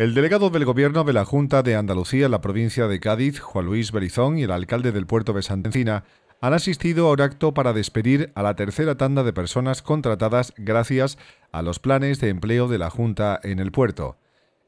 El delegado del Gobierno de la Junta de Andalucía en la provincia de Cádiz, Juan Luis Berizón, y el alcalde del puerto de Santencina han asistido a un acto para despedir a la tercera tanda de personas contratadas gracias a los planes de empleo de la Junta en el puerto.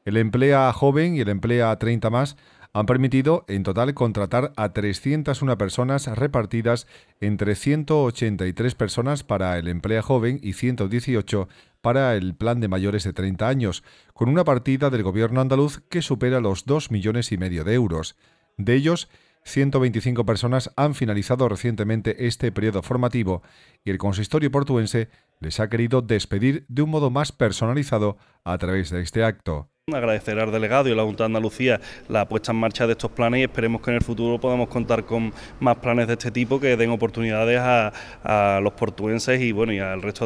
El emplea a joven y el emplea a 30 más han permitido en total contratar a 301 personas repartidas entre 183 personas para el emplea joven y 118 para el plan de mayores de 30 años, con una partida del gobierno andaluz que supera los 2 millones y medio de euros. De ellos, 125 personas han finalizado recientemente este periodo formativo y el consistorio portuense les ha querido despedir de un modo más personalizado a través de este acto. Agradecer al delegado y a la Junta de Andalucía la puesta en marcha de estos planes y esperemos que en el futuro podamos contar con más planes de este tipo que den oportunidades a, los portuenses y al resto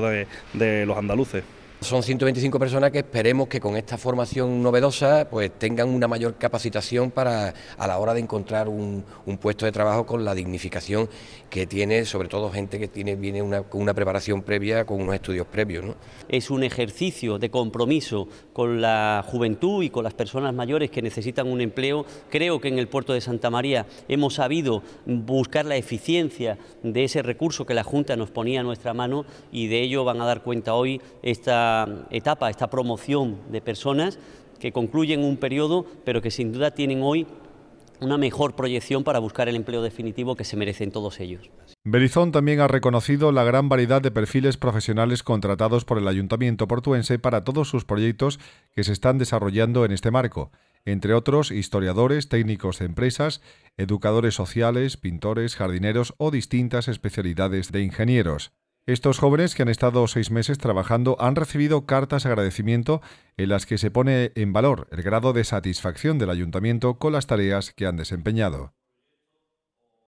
de los andaluces. Son 125 personas que esperemos que con esta formación novedosa pues tengan una mayor capacitación para a la hora de encontrar un, puesto de trabajo con la dignificación que tiene, sobre todo gente que tiene, viene una, con una preparación previa, con unos estudios previos. Es un ejercicio de compromiso con la juventud y con las personas mayores que necesitan un empleo. Creo que en el puerto de Santa María hemos sabido buscar la eficiencia de ese recurso que la Junta nos ponía a nuestra mano y de ello van a dar cuenta hoy esta etapa, esta promoción de personas que concluyen un periodo, pero que sin duda tienen hoy una mejor proyección para buscar el empleo definitivo que se merecen todos ellos. Berizón también ha reconocido la gran variedad de perfiles profesionales contratados por el Ayuntamiento portuense para todos sus proyectos que se están desarrollando en este marco, entre otros historiadores, técnicos de empresas, educadores sociales, pintores, jardineros o distintas especialidades de ingenieros. Estos jóvenes que han estado seis meses trabajando han recibido cartas de agradecimiento en las que se pone en valor el grado de satisfacción del ayuntamiento con las tareas que han desempeñado.